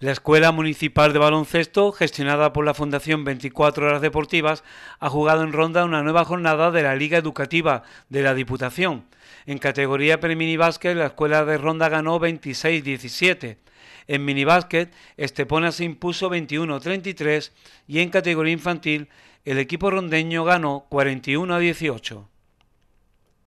La Escuela Municipal de Baloncesto, gestionada por la Fundación 24 Horas Deportivas, ha jugado en Ronda una nueva jornada de la Liga Educativa de la Diputación. En categoría pre minibásquet la Escuela de Ronda ganó 26-17. En minibásquet, Estepona se impuso 21-33 y en categoría infantil, el equipo rondeño ganó 41-18.